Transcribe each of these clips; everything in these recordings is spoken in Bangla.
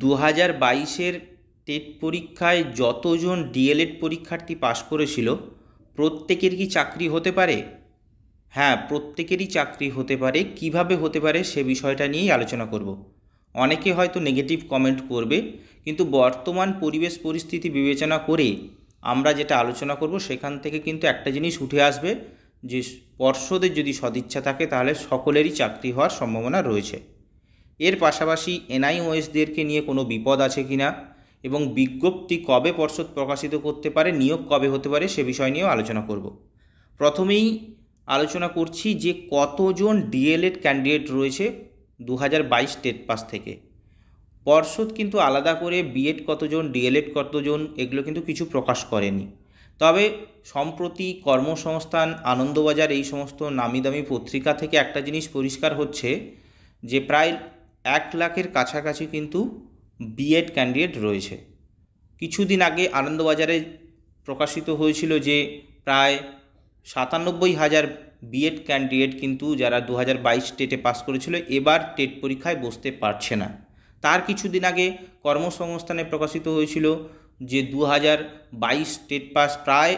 দু হাজার বাইশের টেট পরীক্ষায় যতজন ডিএলএড পরীক্ষার্থী পাশ করেছিল প্রত্যেকের কি চাকরি হতে পারে হ্যাঁ প্রত্যেকেরই চাকরি হতে পারে কিভাবে হতে পারে সে বিষয়টা নিয়েই আলোচনা করব অনেকে হয়তো নেগেটিভ কমেন্ট করবে কিন্তু বর্তমান পরিবেশ পরিস্থিতি বিবেচনা করে আমরা যেটা আলোচনা করব সেখান থেকে কিন্তু একটা জিনিস উঠে আসবে যে পর্ষদের যদি সদিচ্ছা থাকে তাহলে সকলেরই চাকরি হওয়ার সম্ভাবনা রয়েছে এর পাশাপাশি এনআইওএসদেরকে নিয়ে কোনো বিপদ আছে কি না এবং বিজ্ঞপ্তি কবে পর্ষদ প্রকাশিত করতে পারে নিয়োগ কবে হতে পারে সে বিষয় নিয়েও আলোচনা করব প্রথমেই আলোচনা করছি যে কতজন ডিএলএড ক্যান্ডিডেট রয়েছে দু হাজার বাইশ টেট পাস থেকে পর্ষদ কিন্তু আলাদা করে বিএড কতজন ডিএলএড কতজন এগুলো কিন্তু কিছু প্রকাশ করেনি তবে সম্প্রতি কর্মসংস্থান আনন্দবাজার এই সমস্ত নামি দামি পত্রিকা থেকে একটা জিনিস পরিষ্কার হচ্ছে যে প্রায় এক লাখের কাছাকাছি কিন্তু বিএড ক্যান্ডিডেট রয়েছে কিছুদিন আগে আনন্দবাজারে প্রকাশিত হয়েছিল যে প্রায় সাতানব্বই হাজার বিএড ক্যান্ডিডেট কিন্তু যারা দু হাজার বাইশ টেটে পাস করেছিল এবার টেট পরীক্ষায় বসতে পারছে না তার কিছুদিন আগে কর্মসংস্থানে প্রকাশিত হয়েছিল যে দু হাজার বাইশ টেট পাস প্রায়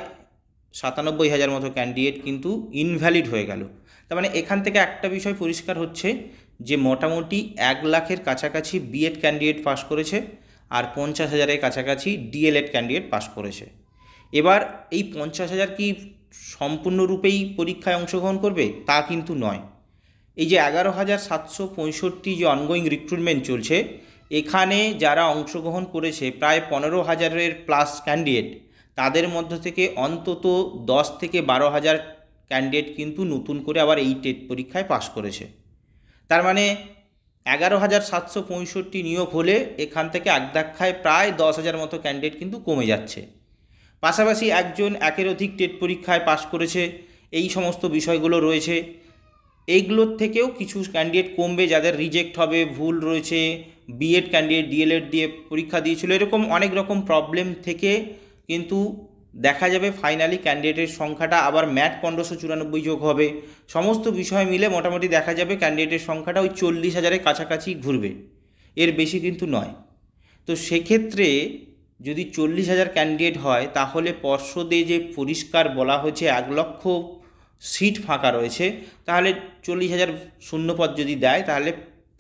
সাতানব্বই হাজার মতো ক্যান্ডিডেট কিন্তু ইনভ্যালিড হয়ে গেল তার মানে এখান থেকে একটা বিষয় পরিষ্কার হচ্ছে যে মোটামুটি এক লাখের কাছাকাছি বিএড ক্যান্ডিডেট পাস করেছে আর পঞ্চাশ হাজারের কাছাকাছি ডিএলএড ক্যান্ডিডেট পাস করেছে এবার এই পঞ্চাশ হাজার কি সম্পূর্ণরূপেই পরীক্ষায় অংশগ্রহণ করবে তা কিন্তু নয় এই যে এগারো হাজার সাতশো পঁয়ষট্টি যে অনগোয়িং রিক্রুটমেন্ট চলছে এখানে যারা অংশগ্রহণ করেছে প্রায় পনেরো হাজারের প্লাস ক্যান্ডিডেট তাদের মধ্য থেকে অন্তত দশ থেকে বারো হাজার ক্যান্ডিডেট কিন্তু নতুন করে আবার এই টেট পরীক্ষায় পাশ করেছে তার মানে এগারো হাজার সাতশো পঁয়ষট্টি নিয়োগ হলে এখান থেকে একদাক্ষায় প্রায় দশ হাজার মতো ক্যান্ডিডেট কিন্তু কমে যাচ্ছে পাশাপাশি একজন একের অধিক টেট পরীক্ষায় পাশ করেছে এই সমস্ত বিষয়গুলো রয়েছে এইগুলোর থেকেও কিছু ক্যান্ডিডেট কমবে যাদের রিজেক্ট হবে ভুল রয়েছে বিএড ক্যান্ডিডেট ডিএলএড দিয়ে পরীক্ষা দিয়েছিল এরকম অনেক রকম প্রবলেম থেকে কিন্তু দেখা যাবে ফাইনালি ক্যান্ডিডেটের সংখ্যাটা আবার ম্যাট পনেরোশো চুরানব্বই যোগ হবে সমস্ত বিষয় মিলে মোটামুটি দেখা যাবে ক্যান্ডিডেটের সংখ্যাটা ওই চল্লিশ হাজারের কাছাকাছি ঘুরবে এর বেশি কিন্তু নয় তো সেক্ষেত্রে যদি চল্লিশ হাজার ক্যান্ডিডেট হয় তাহলে পর্ষদে যে পরিষ্কার বলা হয়েছে এক লক্ষ সিট ফাঁকা রয়েছে তাহলে চল্লিশ হাজার শূন্যপদ যদি দেয় তাহলে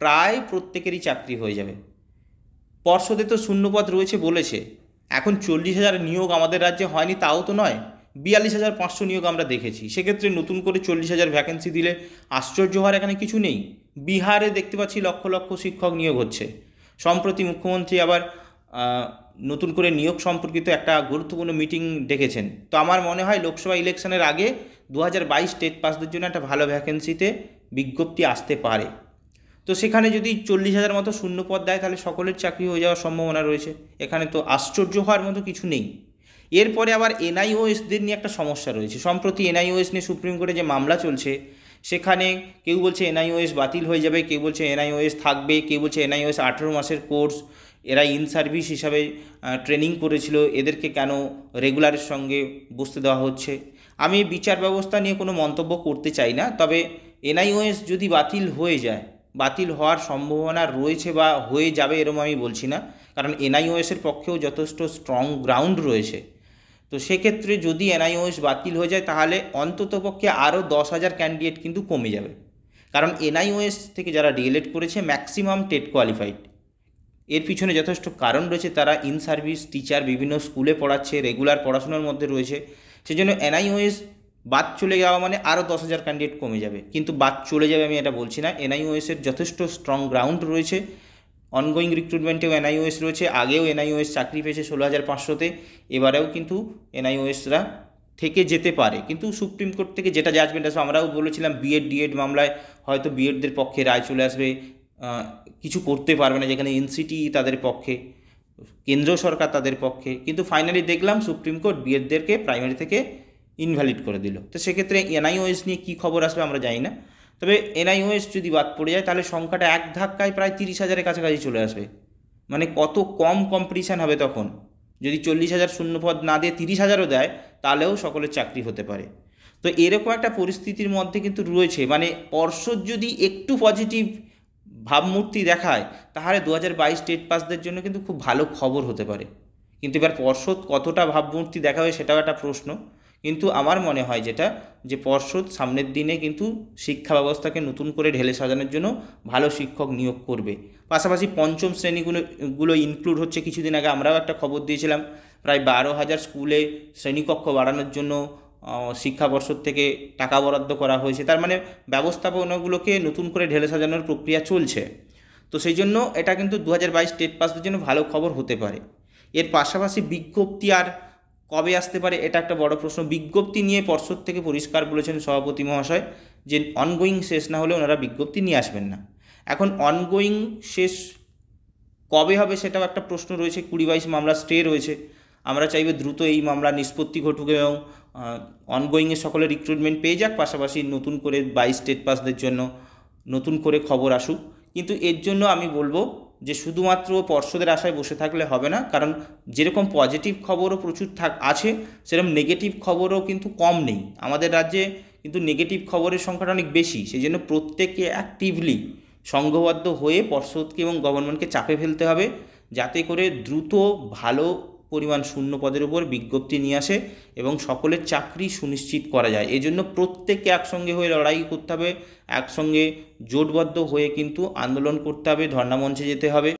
প্রায় প্রত্যেকেরই চাকরি হয়ে যাবে পর্ষদে তো শূন্যপদ রয়েছে বলেছে এখন চল্লিশ হাজার নিয়োগ আমাদের রাজ্যে হয়নি তাও তো নয় বিয়াল্লিশ হাজার পাঁচশো নিয়োগ আমরা দেখেছি সেক্ষেত্রে নতুন করে চল্লিশ হাজার ভ্যাকেন্সি দিলে আশ্চর্য হওয়ার এখানে কিছু নেই বিহারে দেখতে পাচ্ছি লক্ষ লক্ষ শিক্ষক নিয়োগ হচ্ছে সম্প্রতি মুখ্যমন্ত্রী আবার নতুন করে নিয়োগ সম্পর্কিত একটা গুরুত্বপূর্ণ মিটিং ডেকেছেন তো আমার মনে হয় লোকসভা ইলেকশনের আগে দু হাজার বাইশ স্টেট পাসদের জন্য একটা ভালো ভ্যাকেন্সিতে বিজ্ঞপ্তি আসতে পারে তো সেখানে যদি চল্লিশ হাজার মতো শূন্য পদ দেয় তাহলে সকলের চাকরি হয়ে যাওয়ার সম্ভাবনা রয়েছে এখানে তো আশ্চর্য হওয়ার মতো কিছু নেই এরপরে আবার এনআইওএসদের নিয়ে একটা সমস্যা রয়েছে সম্প্রতি এনআইওএস নিয়ে সুপ্রিম কোর্টে যে মামলা চলছে সেখানে কেউ বলছে এনআইওএস বাতিল হয়ে যাবে কেউ বলছে এনআইওএস থাকবে কেউ বলছে এনআইওএস আঠেরো মাসের কোর্স এরা ইন সার্ভিস হিসাবে ট্রেনিং করেছিল এদেরকে কেন রেগুলারের সঙ্গে বসতে দেওয়া হচ্ছে আমি বিচার ব্যবস্থা নিয়ে কোনো মন্তব্য করতে চাই না তবে এনআইওএস যদি বাতিল হয়ে যায় বাতিল হওয়ার সম্ভাবনা রয়েছে বা হয়ে যাবে এরম আমি বলছি না কারণ এনআইওএসের পক্ষেও যথেষ্ট স্ট্রং গ্রাউন্ড রয়েছে তো সেক্ষেত্রে যদি এনআইওএস বাতিল হয়ে যায় তাহলে অন্ততপক্ষে আরও দশ হাজার ক্যান্ডিডেট কিন্তু কমে যাবে কারণ এনআইওএস থেকে যারা ডিএলএড করেছে ম্যাক্সিমাম টেট কোয়ালিফাইড এর পিছনে যথেষ্ট কারণ রয়েছে তারা ইন সার্ভিস টিচার বিভিন্ন স্কুলে পড়াচ্ছে রেগুলার পড়াশোনার মধ্যে রয়েছে সেজন্য এনআইওএস বাদ চলে যাওয়া মানে আরও দশ হাজার ক্যান্ডিডেট কমে যাবে কিন্তু বাদ চলে যাবে আমি এটা বলছি না এনআইওএসের যথেষ্ট স্ট্রং গ্রাউন্ড রয়েছে অনগোয়িং রিক্রুটমেন্টেও এনআইওএস রয়েছে আগেও এনআইওএস চাকরি পেয়েছে ষোলো হাজার পাঁচশোতে এবারেও কিন্তু এনআইওএসরা থেকে যেতে পারে কিন্তু সুপ্রিম কোর্ট থেকে যেটা জাজমেন্ট আসবে আমরাও বলেছিলাম বিএড ডিএড মামলায় হয়তো বিএডদের পক্ষে রায় চলে আসবে কিছু করতে পারবে না যেখানে এনসিটি তাদের পক্ষে কেন্দ্র সরকার তাদের পক্ষে কিন্তু ফাইনালি দেখলাম সুপ্রিম কোর্ট বিএডদেরকে প্রাইমারি থেকে ইনভ্যালিড করে দিল তো সেক্ষেত্রে এনআইওএস নিয়ে কী খবর আসবে আমরা জানি না তবে এনআইওএস যদি বাদ পড়ে যায় তাহলে সংখ্যাটা এক ধাক্কায় প্রায় তিরিশ হাজারের কাছাকাছি চলে আসবে মানে কত কম কম্পিটিশান হবে তখন যদি চল্লিশ হাজার শূন্যপদ না দিয়ে তিরিশ হাজারও দেয় তাহলেও সকলের চাকরি হতে পারে তো এরকম একটা পরিস্থিতির মধ্যে কিন্তু রয়েছে মানে পর্ষদ যদি একটু পজিটিভ ভাবমূর্তি দেখায় তাহলে দু হাজার বাইশ স্টেট পাসদের জন্য কিন্তু খুব ভালো খবর হতে পারে কিন্তু এবার পর্ষদ কতটা ভাবমূর্তি দেখাবে সেটাও একটা প্রশ্ন কিন্তু আমার মনে হয় যেটা যে পর্ষদ সামনের দিনে কিন্তু শিক্ষা ব্যবস্থাকে নতুন করে ঢেলে সাজানোর জন্য ভালো শিক্ষক নিয়োগ করবে পাশাপাশি পঞ্চম শ্রেণীগুলো গুলো ইনক্লুড হচ্ছে কিছুদিন আগে আমরাও একটা খবর দিয়েছিলাম প্রায় বারো হাজার স্কুলে শ্রেণীকক্ষ বাড়ানোর জন্য শিক্ষা পর্ষদ থেকে টাকা বরাদ্দ করা হয়েছে তার মানে ব্যবস্থাপনাগুলোকে নতুন করে ঢেলে সাজানোর প্রক্রিয়া চলছে তো সেই জন্য এটা কিন্তু দু হাজার বাইশ টেট পাসের জন্য ভালো খবর হতে পারে এর পাশাপাশি বিজ্ঞপ্তি আর কবে আসতে পারে এটা একটা বড় প্রশ্ন বিজ্ঞপ্তি নিয়ে পর্ষদ থেকে পরিষ্কার বলেছেন সভাপতি মহাশয় যে অনগোয়িং শেষ না হলে ওনারা বিজ্ঞপ্তি নিয়ে আসবেন না এখন অনগোয়িং শেষ কবে হবে সেটাও একটা প্রশ্ন রয়েছে কুড়ি বাইশ মামলা স্টে রয়েছে আমরা চাইব দ্রুত এই মামলা নিষ্পত্তি ঘটুক এবং অনগোয়িংয়ে সকলে রিক্রুটমেন্ট পেয়ে যাক পাশাপাশি নতুন করে বাইশ স্টেট পাসদের জন্য নতুন করে খবর আসুক কিন্তু এর জন্য আমি বলবো যে শুধুমাত্র পর্ষদের আশায় বসে থাকলে হবে না কারণ যেরকম পজিটিভ খবরও প্রচুর থাক আছে সেরকম নেগেটিভ খবরও কিন্তু কম নেই আমাদের রাজ্যে কিন্তু নেগেটিভ খবরের সংখ্যাটা অনেক বেশি সেই জন্য প্রত্যেককে অ্যাক্টিভলি সংঘবদ্ধ হয়ে পর্ষদকে এবং গভর্নমেন্টকে চাপে ফেলতে হবে যাতে করে দ্রুত ভালো পরিমাণ শূন্য পদের উপর বিজ্ঞপ্তি নিয়ে আসে এবং সকলের চাকরি সুনিশ্চিত করা যায় এজন্য প্রত্যেককে একসঙ্গে হয়ে লড়াই করতে হবে একসঙ্গে জোটবদ্ধ হয়ে কিন্তু আন্দোলন করতে হবে ধর্নামঞ্চে যেতে হবে